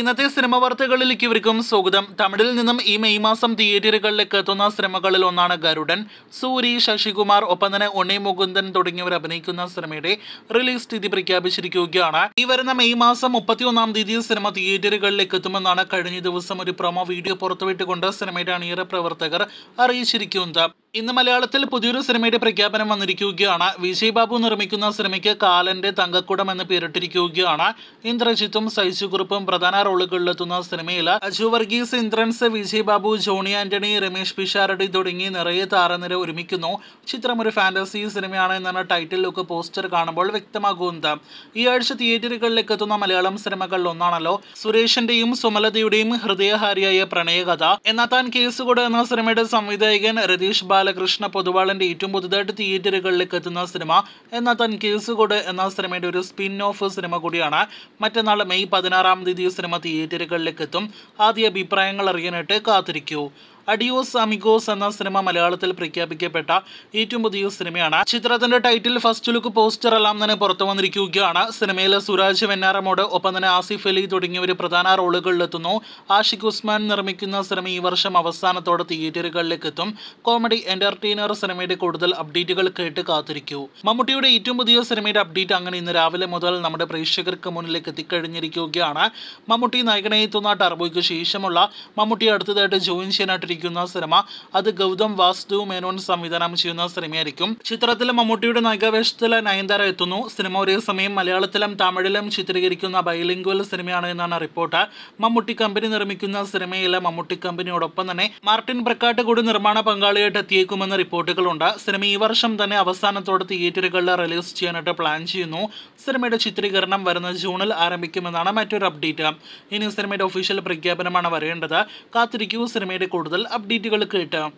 ഇന്നത്തെ സിനിമ വാർത്തകളിലേക്ക് ഇവർക്കും സ്വാഗതം തമിഴിൽ നിന്നും ഈ മെയ് മാസം തിയേറ്ററുകളിലേക്ക് എത്തുന്ന സിനിമകളിൽ ഒന്നാണ് ഗരുഡൻ സൂരി ശശികുമാർ ഒപ്പം തന്നെ ഉണ്ണി മുകുന്ദൻ തുടങ്ങിയവർ അഭിനയിക്കുന്ന സിനിമയുടെ റിലീസ് തീയതി പ്രഖ്യാപിച്ചിരിക്കുകയാണ് ഈ വരുന്ന മെയ് മാസം മുപ്പത്തിയൊന്നാം തീയതി സിനിമ തിയേറ്ററുകളിലേക്ക് എത്തുമെന്നാണ് കഴിഞ്ഞ ദിവസം ഒരു പ്രൊമോ വീഡിയോ പുറത്തുവിട്ടുകൊണ്ട് സിനിമയുടെ അണിയറ പ്രവർത്തകർ അറിയിച്ചിരിക്കുന്നത് ഇന്ന് മലയാളത്തിൽ പുതിയൊരു സിനിമയുടെ പ്രഖ്യാപനം വന്നിരിക്കുകയാണ് വിജയ് ബാബു നിർമ്മിക്കുന്ന സിനിമയ്ക്ക് കാലന്റെ തങ്കക്കുടം എന്ന് പേരിട്ടിരിക്കുകയാണ് ഇന്ദ്രജിത്തും സൈസുകുറുപ്പും പ്രധാന റോളുകളിലെത്തുന്ന സിനിമയിൽ അജു വർഗീസ് ഇന്ദ്രൻസ് വിജയ് ബാബു ജോണി ആന്റണി രമേശ് പിഷാരടി തുടങ്ങി നിറയെ താരനിര ഒരുമിക്കുന്നു ചിത്രം ഒരു ഫാന്റസി സിനിമയാണ് എന്നാണ് ടൈറ്റിൽ ലുക്ക് പോസ്റ്റർ കാണുമ്പോൾ വ്യക്തമാകുന്നത് ഈ ആഴ്ച തിയേറ്ററുകളിലേക്ക് എത്തുന്ന മലയാളം സിനിമകളിൽ ഒന്നാണല്ലോ സുരേഷിന്റെയും സുമലതയുടെയും ഹൃദയഹാരിയായ പ്രണയകഥ എന്നാൽ താൻ കേസുകൂടെ എന്ന സിനിമയുടെ സംവിധായകൻ രതീഷ് ബാല ബാലകൃഷ്ണ പൊതുവാളിന്റെ ഏറ്റവും പുതുതായിട്ട് തിയേറ്ററുകളിലേക്ക് എത്തുന്ന സിനിമ എന്ന തൻ കേസുകൊട് എന്ന സിനിമയുടെ ഒരു സ്പിൻ ഓഫ് സിനിമ കൂടിയാണ് മറ്റന്നാൾ മെയ് പതിനാറാം തീയതി സിനിമ തിയേറ്ററുകളിലേക്ക് എത്തും ആദ്യ അഭിപ്രായങ്ങൾ അറിയാനായിട്ട് കാത്തിരിക്കൂ അഡിയോസ് അമിഗോസ് എന്ന സിനിമ മലയാളത്തിൽ പ്രഖ്യാപിക്കപ്പെട്ട ഏറ്റവും പുതിയ സിനിമയാണ് ചിത്രത്തിന്റെ ടൈറ്റിൽ ഫസ്റ്റ് ലുക്ക് പോസ്റ്റർ എല്ലാം തന്നെ പുറത്തു വന്നിരിക്കുകയാണ് സിനിമയിൽ സുരാജ് വെന്നാറമോട് ഒപ്പം തന്നെ ആസിഫ് അലി തുടങ്ങിയവർ പ്രധാന റോളുകളിലെത്തുന്നു ആഷിഖ് ഉസ്മാൻ നിർമ്മിക്കുന്ന സിനിമ ഈ വർഷം അവസാനത്തോടെ തിയേറ്ററുകളിലേക്ക് എത്തും കോമഡി എന്റർടൈനർ സിനിമയുടെ കൂടുതൽ അപ്ഡേറ്റുകൾ കേട്ട് കാത്തിരിക്കൂ മമ്മൂട്ടിയുടെ ഏറ്റവും പുതിയ സിനിമയുടെ അപ്ഡേറ്റ് അങ്ങനെ ഇന്ന് രാവിലെ മുതൽ നമ്മുടെ പ്രേക്ഷകർക്ക് മുന്നിലേക്ക് എത്തിക്കഴിഞ്ഞിരിക്കുകയാണ് മമ്മൂട്ടി നായകനെത്തുന്ന ടർബോയ്ക്ക് ശേഷമുള്ള മമ്മൂട്ടി അടുത്തതായിട്ട് ജോയിൻ ചെയ്യാനായിട്ട് ഒരുക്കിയിരിക്കുന്ന സിനിമ അത് ഗൗതം വാസ്തു മേനോൻ സംവിധാനം ചെയ്യുന്ന സിനിമയായിരിക്കും ചിത്രത്തിൽ മമ്മൂട്ടിയുടെ നായകാവേഷത്തിൽ നയൻതാര എത്തുന്നു സിനിമ ഒരേ സമയം മലയാളത്തിലും തമിഴിലും ചിത്രീകരിക്കുന്ന ബൈലിംഗ്വൽ സിനിമയാണ് എന്നാണ് റിപ്പോർട്ട് മമ്മൂട്ടി കമ്പനി നിർമ്മിക്കുന്ന സിനിമയിൽ മമ്മൂട്ടി കമ്പനിയോടൊപ്പം തന്നെ മാർട്ടിൻ പ്രക്കാട്ട് കൂടി നിർമ്മാണ പങ്കാളിയായിട്ട് എത്തിയേക്കുമെന്ന് റിപ്പോർട്ടുകളുണ്ട് സിനിമ ഈ വർഷം തന്നെ അവസാനത്തോടെ തിയേറ്ററുകളിൽ റിലീസ് ചെയ്യാനായിട്ട് പ്ലാൻ ചെയ്യുന്നു സിനിമയുടെ ചിത്രീകരണം വരുന്ന ജൂണിൽ ആരംഭിക്കുമെന്നാണ് മറ്റൊരു അപ്ഡേറ്റ് ഇനി സിനിമയുടെ ഒഫീഷ്യൽ പ്രഖ്യാപനമാണ് വരേണ്ടത് കാത്തിരിക്കൂ സിനിമയുടെ കൂടുതൽ അപ്ഡേറ്റുകൾ കേട്ടാം